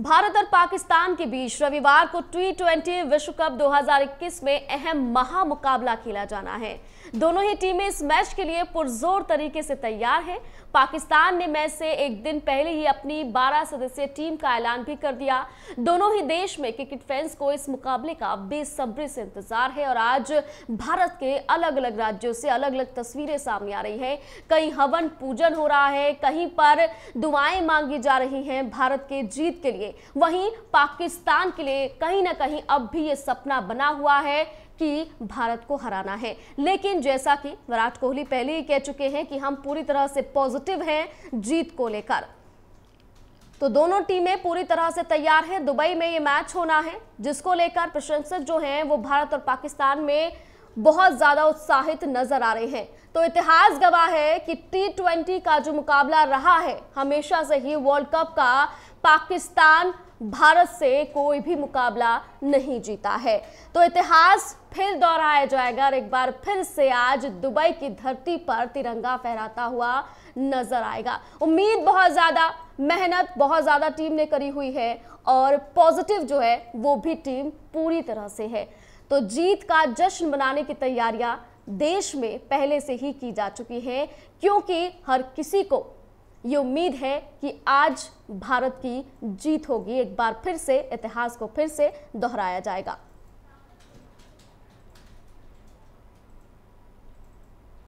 भारत और पाकिस्तान के बीच रविवार को टी ट्वेंटी विश्व कप 2021 में अहम महा मुकाबला खेला जाना है दोनों ही टीमें इस मैच के लिए पुरजोर तरीके से तैयार हैं पाकिस्तान ने मैच से एक दिन पहले ही अपनी 12 सदस्यीय टीम का ऐलान भी कर दिया दोनों ही देश में क्रिकेट फैंस को इस मुकाबले का बेसब्री से इंतजार है और आज भारत के अलग अलग राज्यों से अलग अलग तस्वीरें सामने आ रही है कहीं हवन पूजन हो रहा है कहीं पर दुआएं मांगी जा रही है भारत के जीत के लिए लिए वहीं पाकिस्तान के लिए कहीं ना कहीं अब भी ये सपना बना हुआ है कि भारत को हराना है लेकिन जैसा कि विराट कोहली पहले ही कह चुके हैं कि हम पूरी तरह से पॉजिटिव हैं जीत को लेकर तो दोनों टीमें पूरी तरह से तैयार हैं दुबई में ये मैच होना है जिसको लेकर प्रशंसक जो हैं वो भारत और पाकिस्तान में बहुत ज़्यादा उत्साहित नजर आ रहे हैं तो इतिहास गवाह है कि टी ट्वेंटी का जो मुकाबला रहा है हमेशा से ही वर्ल्ड कप का पाकिस्तान भारत से कोई भी मुकाबला नहीं जीता है तो इतिहास फिर दोहराया जाएगा और एक बार फिर से आज दुबई की धरती पर तिरंगा फहराता हुआ नजर आएगा उम्मीद बहुत ज़्यादा मेहनत बहुत ज़्यादा टीम ने करी हुई है और पॉजिटिव जो है वो भी टीम पूरी तरह से है तो जीत का जश्न मनाने की तैयारियां देश में पहले से ही की जा चुकी है क्योंकि हर किसी को ये उम्मीद है कि आज भारत की जीत होगी एक बार फिर से इतिहास को फिर से दोहराया जाएगा